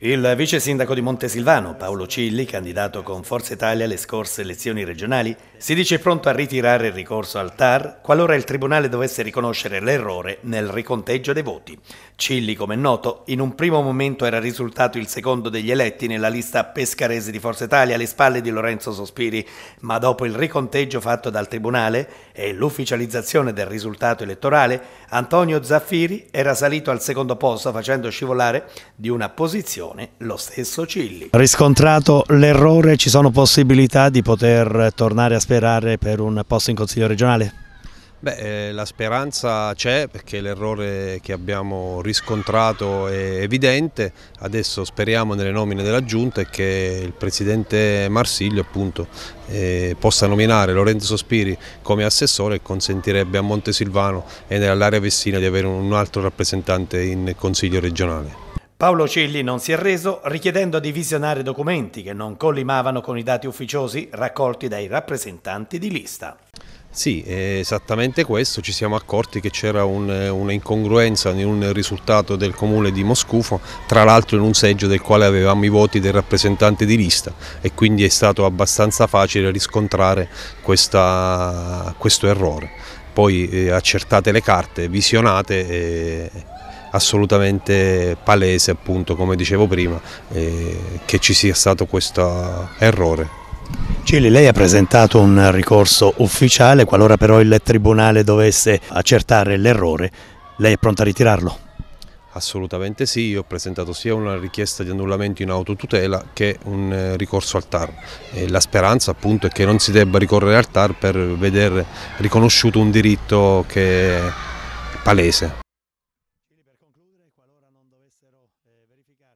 Il vice sindaco di Montesilvano, Paolo Cilli, candidato con Forza Italia alle scorse elezioni regionali, si dice pronto a ritirare il ricorso al TAR qualora il Tribunale dovesse riconoscere l'errore nel riconteggio dei voti. Cilli, come è noto, in un primo momento era risultato il secondo degli eletti nella lista pescarese di Forza Italia alle spalle di Lorenzo Sospiri, ma dopo il riconteggio fatto dal Tribunale e l'ufficializzazione del risultato elettorale, Antonio Zaffiri era salito al secondo posto facendo scivolare di una posizione lo stesso Cilli. Riscontrato l'errore, ci sono possibilità di poter tornare a sperare per un posto in Consiglio regionale? Beh, eh, la speranza c'è perché l'errore che abbiamo riscontrato è evidente, adesso speriamo nelle nomine della Giunta e che il Presidente Marsiglio appunto, eh, possa nominare Lorenzo Sospiri come assessore e consentirebbe a Montesilvano e all'area Vessina di avere un altro rappresentante in Consiglio regionale. Paolo Cilli non si è reso richiedendo di visionare documenti che non collimavano con i dati ufficiosi raccolti dai rappresentanti di lista. Sì, esattamente questo, ci siamo accorti che c'era un, in un risultato del comune di Moscufo, tra l'altro in un seggio del quale avevamo i voti del rappresentante di lista e quindi è stato abbastanza facile riscontrare questa, questo errore. Poi eh, accertate le carte, visionate e, assolutamente palese, appunto, come dicevo prima, eh, che ci sia stato questo errore. Cili, lei ha presentato un ricorso ufficiale, qualora però il Tribunale dovesse accertare l'errore, lei è pronta a ritirarlo? Assolutamente sì, io ho presentato sia una richiesta di annullamento in autotutela che un eh, ricorso al TAR. E la speranza appunto è che non si debba ricorrere al TAR per vedere riconosciuto un diritto che è palese dovessero eh, verificarsi